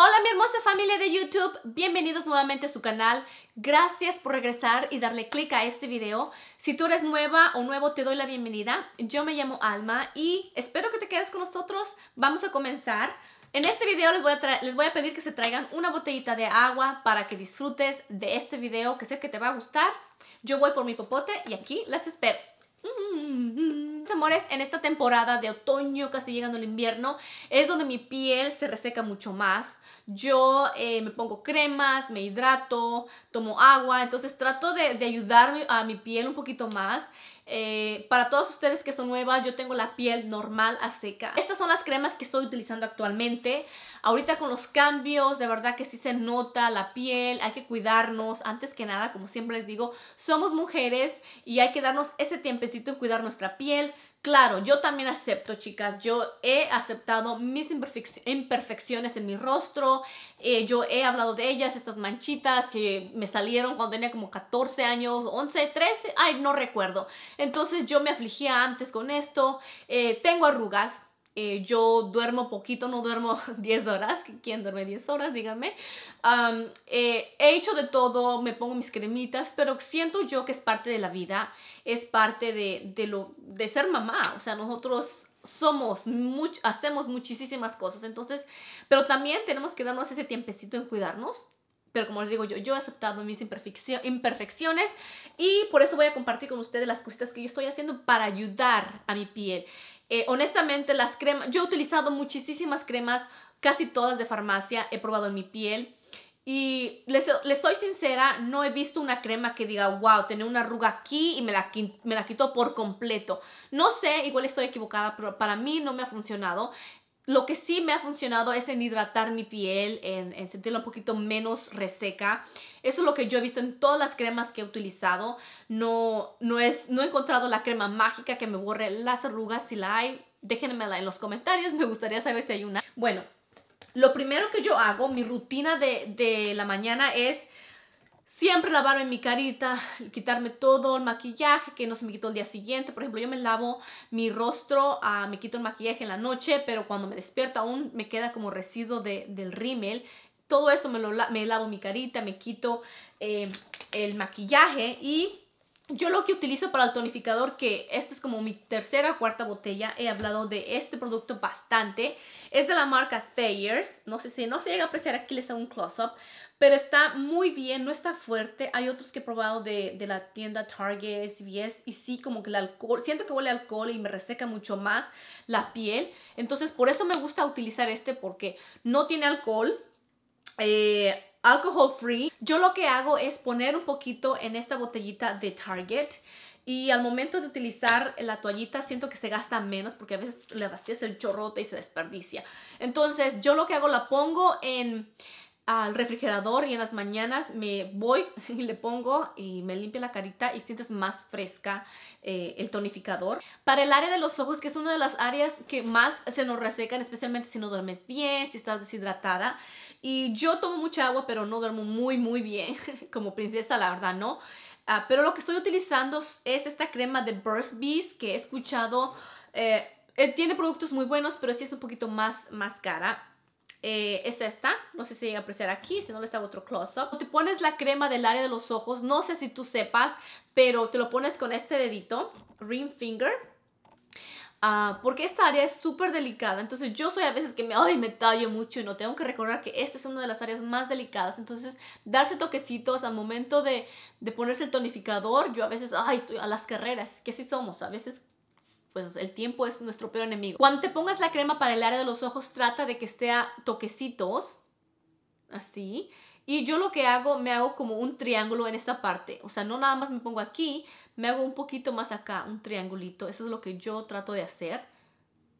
Hola mi hermosa familia de YouTube, bienvenidos nuevamente a su canal. Gracias por regresar y darle clic a este video. Si tú eres nueva o nuevo, te doy la bienvenida. Yo me llamo Alma y espero que te quedes con nosotros. Vamos a comenzar. En este video les voy, a les voy a pedir que se traigan una botellita de agua para que disfrutes de este video que sé que te va a gustar. Yo voy por mi popote y aquí las espero. Mm en esta temporada de otoño, casi llegando el invierno, es donde mi piel se reseca mucho más. Yo eh, me pongo cremas, me hidrato, tomo agua, entonces trato de, ayudarme ayudar a mi piel un poquito más. Eh, para todos ustedes que son nuevas, yo tengo la piel normal a seca. Estas son las cremas que estoy utilizando actualmente. Ahorita con los cambios, de verdad que sí se nota la piel, hay que cuidarnos. Antes que nada, como siempre les digo, somos mujeres y hay que darnos ese tiempecito en cuidar nuestra piel, Claro, yo también acepto, chicas. Yo he aceptado mis imperfecciones en mi rostro. Eh, yo he hablado de ellas, estas manchitas que me salieron cuando tenía como 14 años, 11, 13, ay, no recuerdo. Entonces yo me afligía antes con esto. Eh, tengo arrugas, eh, yo duermo poquito, no duermo 10 horas, ¿quién duerme 10 horas? Díganme. Eh, he hecho de todo, me pongo mis cremitas, pero siento yo que es parte de la vida, es parte de, lo, de ser mamá, o sea, nosotros somos, hacemos muchísimas cosas, entonces, pero también tenemos que darnos ese tiempecito en cuidarnos, pero como les digo yo, yo he aceptado mis imperfecciones y por eso voy a compartir con ustedes las cositas que yo estoy haciendo para ayudar a mi piel. Eh, honestamente, las cremas, yo he utilizado muchísimas cremas, casi todas de farmacia, he probado en mi piel. Y les, soy sincera, no he visto una crema que diga, wow, tenía una arruga aquí y me la, me la quitó por completo. No sé, igual estoy equivocada, pero para mí no me ha funcionado. Lo que sí me ha funcionado es en hidratar mi piel, en, sentirla un poquito menos reseca. Eso es lo que yo he visto en todas las cremas que he utilizado. No, no, es, no he encontrado la crema mágica que me borre las arrugas. Si la hay, déjenmela en los comentarios. Me gustaría saber si hay una. Bueno, lo primero que yo hago, mi rutina de, de la mañana es Siempre lavarme mi carita, quitarme todo el maquillaje que no se me quitó el día siguiente. Por ejemplo, yo me lavo mi rostro, ah, me quito el maquillaje en la noche, pero cuando me despierto aún me queda como residuo del rímel. Todo esto me, lo, me lavo mi carita, me quito eh, el maquillaje y yo lo que utilizo para el tonificador, que esta es como mi tercera o cuarta botella, he hablado de este producto bastante, es de la marca Thayers, no sé si no se llega a apreciar, aquí les hago un close-up, pero está muy bien, no está fuerte, hay otros que he probado de, la tienda Target, SBS, y sí, como que el alcohol, siento que huele alcohol y me reseca mucho más la piel, entonces por eso me gusta utilizar este, porque no tiene alcohol, eh, alcohol free. Yo lo que hago es poner un poquito en esta botellita de Target y al momento de utilizar la toallita siento que se gasta menos porque a veces le vacías el chorrote y se desperdicia. Entonces yo lo que hago la pongo en al refrigerador y en las mañanas me voy y le pongo y me limpio la carita y sientes más fresca eh, el tonificador. Para el área de los ojos, que es una de las áreas que más se nos resecan, especialmente si no duermes bien, si estás deshidratada. Y yo tomo mucha agua, pero no duermo muy, muy bien, como princesa, la verdad, ¿no? Ah, pero lo que estoy utilizando es esta crema de Burst Bees que he escuchado. Eh, eh, tiene productos muy buenos, pero sí es un poquito más, más cara eh, es esta, no sé si llega a apreciar aquí, si no le hago otro close-up. Te pones la crema del área de los ojos, no sé si tú sepas, pero te lo pones con este dedito, ring finger, ah, porque esta área es súper delicada. Entonces yo soy a veces que me, ay, me tallo mucho y no tengo que recordar que esta es una de las áreas más delicadas. Entonces darse toquecitos al momento de, de ponerse el tonificador, yo a veces, ay, estoy a las carreras, que si somos. A veces pues el tiempo es nuestro peor enemigo. Cuando te pongas la crema para el área de los ojos, trata de que esté toquecitos, así. Y yo lo que hago, me hago como un triángulo en esta parte. O sea, no nada más me pongo aquí, me hago un poquito más acá, un triangulito. Eso es lo que yo trato de hacer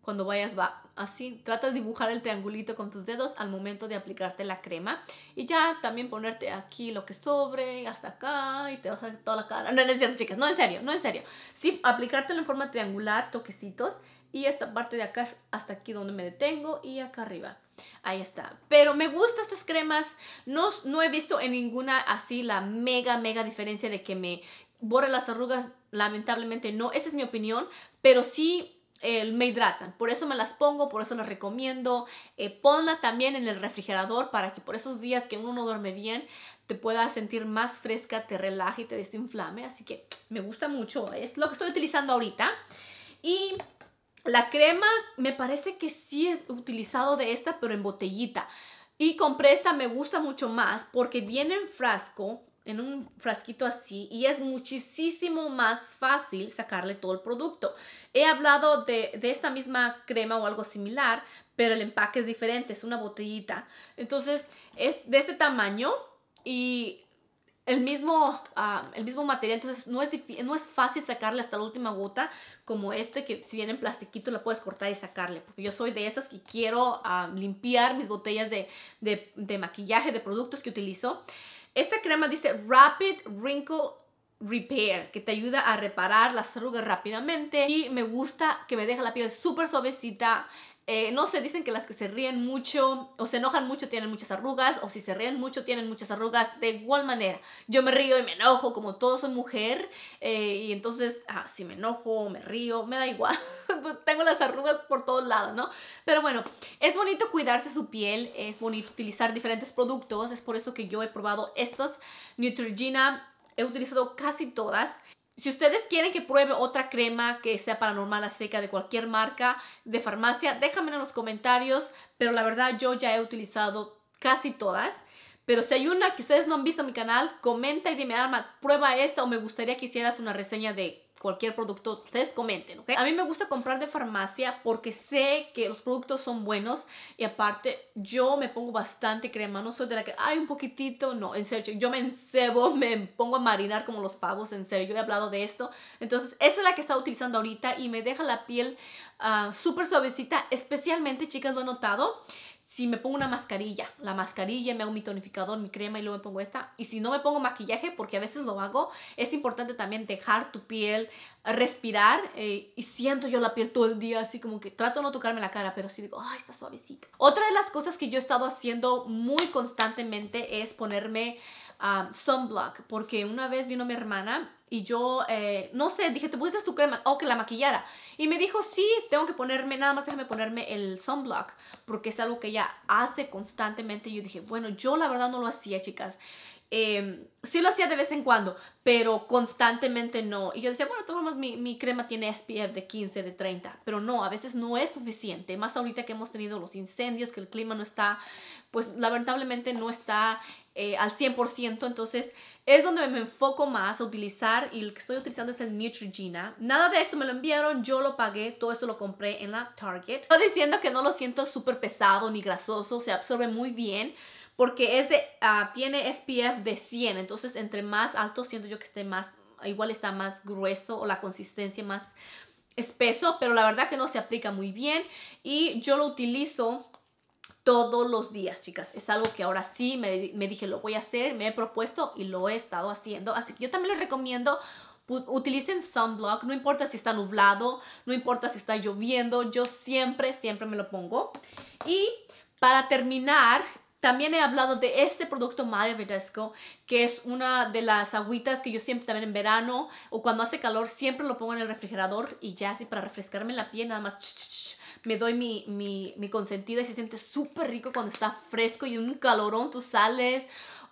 cuando vayas va así. Trata de dibujar el triangulito con tus dedos al momento de aplicarte la crema. Y ya también ponerte aquí lo que sobre, hasta acá, y te vas a toda la cara. No, no es cierto, chicas, no en serio, no en serio. Sí, aplicártelo en forma triangular, toquecitos. Y esta parte de acá es hasta aquí donde me detengo y acá arriba. Ahí está. Pero me gustan estas cremas. No, no he visto en ninguna así la mega, mega diferencia de que me borre las arrugas. Lamentablemente no. Esa es mi opinión. Pero sí eh, me hidratan. Por eso me las pongo, por eso las recomiendo. Eh, ponla también en el refrigerador para que por esos días que uno no duerme bien te pueda sentir más fresca, te relaje y te desinflame. Así que me gusta mucho. Es lo que estoy utilizando ahorita. Y la crema me parece que sí he utilizado de esta, pero en botellita. Y compré esta, me gusta mucho más porque viene en frasco en un frasquito así y es muchísimo más fácil sacarle todo el producto. He hablado de, esta misma crema o algo similar, pero el empaque es diferente, es una botellita. Entonces es de este tamaño y el mismo, ah, el mismo material, entonces no es, no es fácil sacarle hasta la última gota como este que si viene en plastiquito la puedes cortar y sacarle, porque yo soy de esas que quiero ah, limpiar mis botellas de, de maquillaje, de productos que utilizo. Esta crema dice Rapid Wrinkle Repair, que te ayuda a reparar las arrugas rápidamente y me gusta que me deja la piel súper suavecita, eh, no sé, dicen que las que se ríen mucho o se enojan mucho tienen muchas arrugas, o si se ríen mucho tienen muchas arrugas, de igual manera. Yo me río y me enojo, como todo soy mujer, eh, y entonces, ah, si me enojo, me río, me da igual. Pues, tengo las arrugas por todos lados, ¿no? Pero bueno, es bonito cuidarse su piel, es bonito utilizar diferentes productos, es por eso que yo he probado estas Neutrogena he utilizado casi todas. Si ustedes quieren que pruebe otra crema que sea paranormal a seca de cualquier marca de farmacia, déjame en los comentarios, pero la verdad yo ya he utilizado casi todas. Pero si hay una que ustedes no han visto en mi canal, comenta y dime, Arma, prueba esta o me gustaría que hicieras una reseña de cualquier producto, ustedes comenten, ¿ok? A mí me gusta comprar de farmacia porque sé que los productos son buenos y aparte yo me pongo bastante crema, no soy de la que, hay un poquitito, no, en serio, yo me encebo, me pongo a marinar como los pavos, en serio, yo he hablado de esto. Entonces, esa es la que está utilizando ahorita y me deja la piel ah, súper suavecita, especialmente, chicas, lo he notado, si me pongo una mascarilla, la mascarilla, me hago mi tonificador, mi crema y luego me pongo esta. Y si no me pongo maquillaje, porque a veces lo hago, es importante también dejar tu piel eh, respirar eh, y siento yo la piel todo el día, así como que trato de no tocarme la cara, pero sí digo, ay, está suavecita. Otra de las cosas que yo he estado haciendo muy constantemente es ponerme ah, sunblock, porque una vez vino mi hermana y yo, eh, no sé, dije, ¿te pusiste tu crema? o que la maquillara. Y me dijo, sí, tengo que ponerme, nada más déjame ponerme el sunblock, porque es algo que ella hace constantemente. Y yo dije, bueno, yo la verdad no lo hacía, chicas. Em, sí lo hacía de vez en cuando, pero constantemente no. Y yo decía, bueno, de todas formas mi, crema tiene SPF de 15, de 30, pero no, a veces no es suficiente. Más ahorita que hemos tenido los incendios, que el clima no está, pues lamentablemente no está eh, al 100%, entonces es donde me enfoco más a utilizar y lo que estoy utilizando es el Neutrogena. Nada de esto me lo enviaron, yo lo pagué, todo esto lo compré en la Target. Estoy diciendo que no lo siento súper pesado ni grasoso, se absorbe muy bien porque es de, ah, tiene SPF de 100, entonces entre más alto siento yo que esté más, igual está más grueso o la consistencia más espeso, pero la verdad que no se aplica muy bien y yo lo utilizo todos los días, chicas. Es algo que ahora sí me, dije, lo voy a hacer, me he propuesto y lo he estado haciendo. Así que yo también les recomiendo utilicen sunblock, no importa si está nublado, no importa si está lloviendo, yo siempre, siempre me lo pongo. Y para terminar, también he hablado de este producto Mario Vedesco, que es una de las agüitas que yo siempre también en verano o cuando hace calor siempre lo pongo en el refrigerador y ya así para refrescarme la piel nada más me doy mi, mi, mi consentida y se siente súper rico cuando está fresco y un calorón tú sales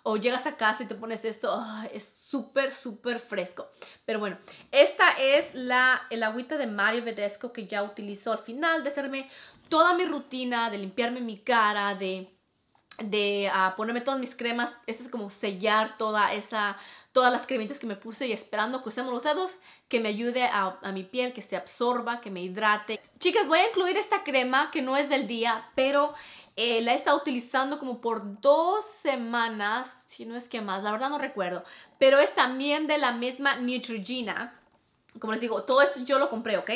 o llegas a casa y te pones esto, ah, es súper, súper fresco. Pero bueno, esta es la el agüita de Mario Vedesco que ya utilizo al final de hacerme toda mi rutina, de limpiarme mi cara, de de ah, ponerme todas mis cremas. Este es como sellar toda esa, todas las cremitas que me puse y esperando, crucemos los dedos, que me ayude a, mi piel, que se absorba, que me hidrate. Chicas, voy a incluir esta crema que no es del día, pero eh, la he estado utilizando como por dos semanas, si no es que más, la verdad no recuerdo. Pero es también de la misma Neutrogena. Como les digo, todo esto yo lo compré, ¿ok?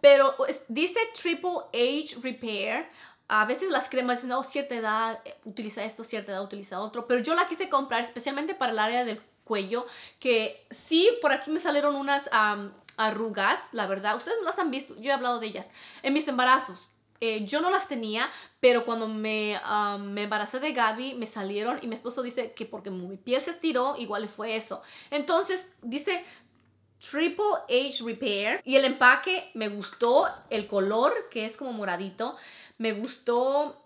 Pero dice Triple H Repair. A veces las cremas dicen, no, oh, cierta edad, eh, utiliza esto, cierta edad, utiliza otro. Pero yo la quise comprar especialmente para el área del cuello, que sí, por aquí me salieron unas arrugas, la verdad. Ustedes no las han visto, yo he hablado de ellas. En mis embarazos, eh, yo no las tenía, pero cuando me, me, embaracé de Gaby, me salieron y mi esposo dice que porque mi piel se estiró, igual fue eso. Entonces, dice, Triple H Repair. Y el empaque me gustó, el color que es como moradito, me gustó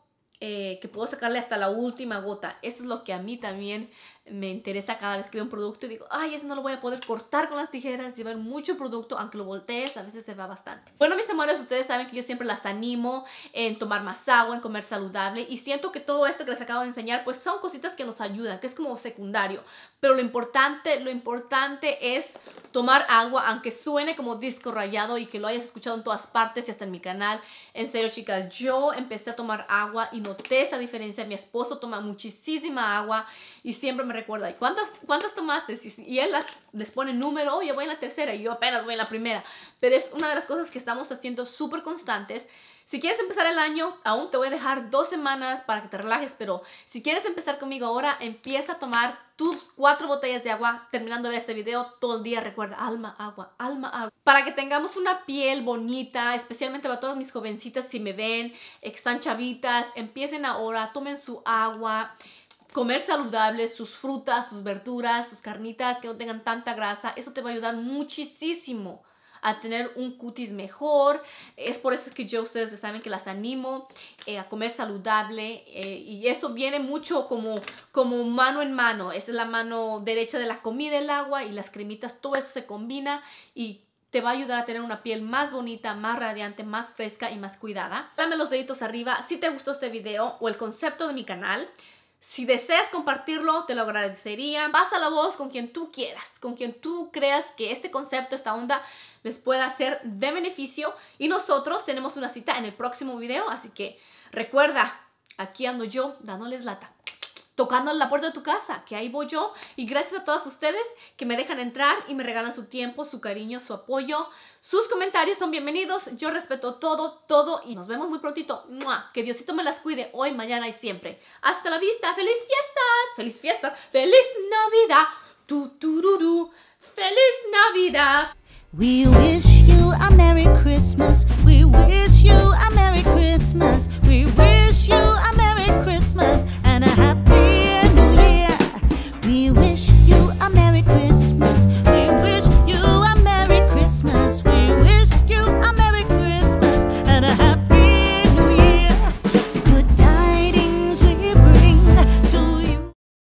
eh, que puedo sacarle hasta la última gota. Eso es lo que a mí también me interesa cada vez que veo un producto y digo, ay, ese no lo voy a poder cortar con las tijeras, llevar mucho producto, aunque lo voltees, a veces se va bastante. Bueno, mis amores, ustedes saben que yo siempre las animo en tomar más agua, en comer saludable y siento que todo esto que les acabo de enseñar, pues son cositas que nos ayudan, que es como secundario, pero lo importante, lo importante es tomar agua, aunque suene como disco rayado y que lo hayas escuchado en todas partes y hasta en mi canal. En serio, chicas, yo empecé a tomar agua y noté esa diferencia. Mi esposo toma muchísima agua y siempre me recuerda, ¿cuántas, cuántas tomaste? Y él les pone número, Yo voy en la tercera y yo apenas voy en la primera. Pero es una de las cosas que estamos haciendo súper constantes. Si quieres empezar el año, aún te voy a dejar dos semanas para que te relajes, pero si quieres empezar conmigo ahora, empieza a tomar tus cuatro botellas de agua terminando de ver este video todo el día. Recuerda, alma, agua, alma, agua. Para que tengamos una piel bonita, especialmente para todas mis jovencitas, si me ven, están chavitas, empiecen ahora, tomen su agua comer saludable, sus frutas, sus verduras, sus carnitas que no tengan tanta grasa, eso te va a ayudar muchísimo a tener un cutis mejor. Es por eso que yo ustedes saben que las animo eh, a comer saludable eh, y eso viene mucho como, como mano en mano. Esa es la mano derecha de la comida, el agua y las cremitas, todo eso se combina y te va a ayudar a tener una piel más bonita, más radiante, más fresca y más cuidada. Dame los deditos arriba si te gustó este video o el concepto de mi canal. Si deseas compartirlo, te lo agradecería. Pasa la voz con quien tú quieras, con quien tú creas que este concepto, esta onda les pueda ser de beneficio. Y nosotros tenemos una cita en el próximo video, así que recuerda, aquí ando yo dándoles lata tocando la puerta de tu casa, que ahí voy yo. Y gracias a todos ustedes que me dejan entrar y me regalan su tiempo, su cariño, su apoyo. Sus comentarios son bienvenidos. Yo respeto todo, todo. Y nos vemos muy prontito. Que Diosito me las cuide hoy, mañana y siempre. Hasta la vista. ¡Feliz fiestas! ¡Feliz fiestas! ¡Feliz Navidad! ¡Tu, tu, ¡Feliz Navidad! We wish you a